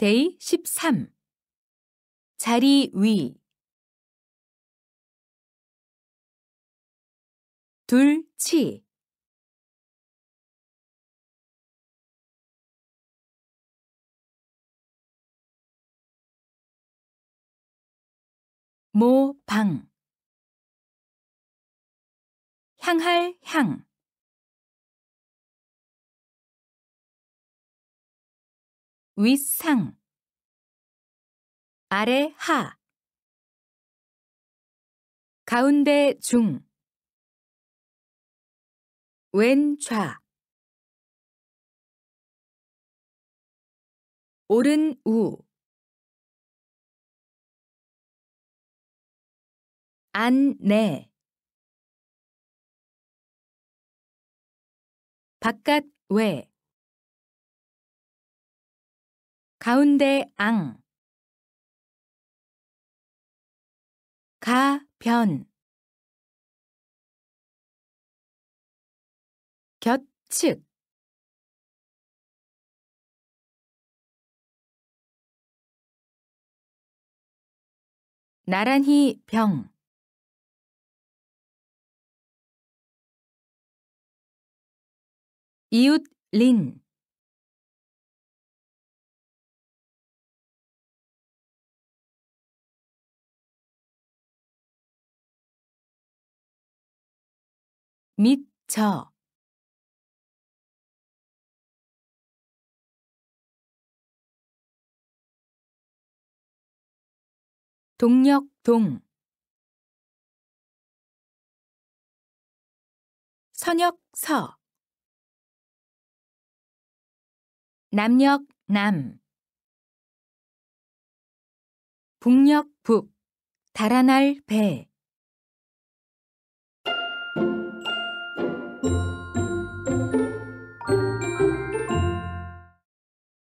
데이 13 자리 위 둘치 모 방 향할 향 윗상 아래 하 가운데 중 왼좌 오른 우 안내 네. 바깥 외 가운데 앙 가변 곁측 나란히 병 이웃 린미 저. 동력동 선역서 남역남 북녘북 달아날 배